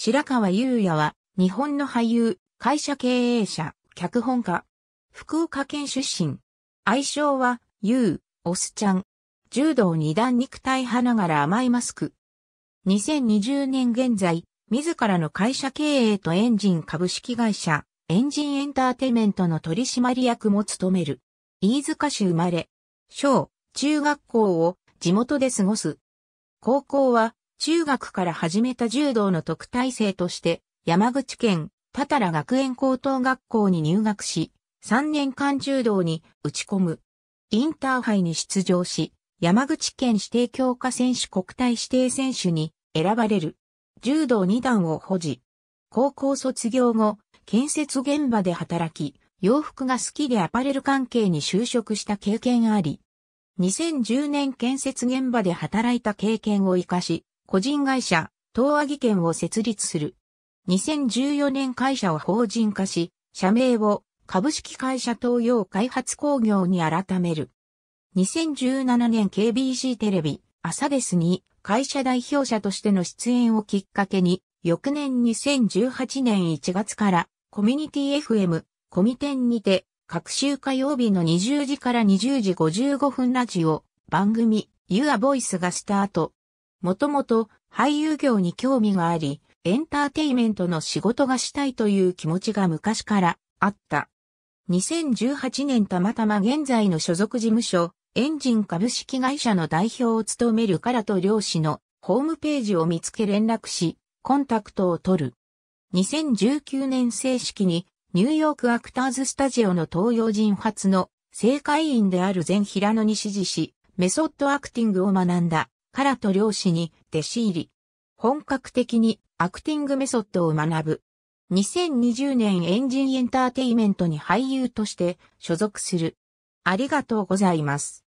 白川優也は、日本の俳優、会社経営者、脚本家。福岡県出身。愛称は、優、オスちゃん。柔道二段肉体派ながら甘いマスク。2020年現在、自らの会社経営とエンジン株式会社、エンジンエンターテイメントの取締役も務める。飯塚市生まれ。小、中学校を地元で過ごす。高校は中学から始めた柔道の特待生として、山口県、多たら学園高等学校に入学し、3年間柔道に打ち込む。インターハイに出場し、山口県指定強化選手国体指定選手に選ばれる。柔道2段を保持。高校卒業後、建設現場で働き、洋服が好きでアパレル関係に就職した経験あり、2010年建設現場で働いた経験を活かし、個人会社、東亜技研を設立する。2014年会社を法人化し、社名を株式会社東洋開発工業に改める。2017年 KBC テレビ、朝ですに会社代表者としての出演をきっかけに、翌年2018年1月からコミュニティ FM、コミテンにて、各週火曜日の20時から20時55分ラジオ、番組、You a Voice がスタート。もともと俳優業に興味があり、エンターテイメントの仕事がしたいという気持ちが昔からあった。2018年たまたま現在の所属事務所、エンジン株式会社の代表を務めるからと漁師のホームページを見つけ連絡し、コンタクトを取る。2019年正式にニューヨークアクターズスタジオの東洋人初の正会員である前平野に指示し、メソッドアクティングを学んだ。ラと漁師に弟子入り。本格的にアクティングメソッドを学ぶ。2020年エンジンエンターテイメントに俳優として所属する。ありがとうございます。